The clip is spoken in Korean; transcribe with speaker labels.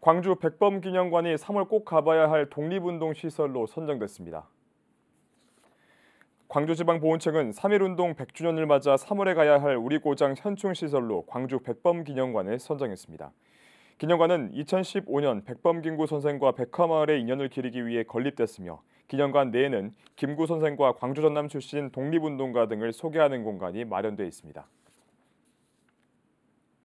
Speaker 1: 광주 백범기념관이 3월 꼭 가봐야 할 독립운동 시설로 선정됐습니다. 광주지방보훈청은 3.1운동 100주년을 맞아 3월에 가야 할 우리 고장 현충시설로 광주 백범기념관을 선정했습니다. 기념관은 2015년 백범김구 선생과 백화마을의 인연을 기리기 위해 건립됐으며 기념관 내에는 김구 선생과 광주 전남 출신 독립운동가 등을 소개하는 공간이 마련돼 있습니다.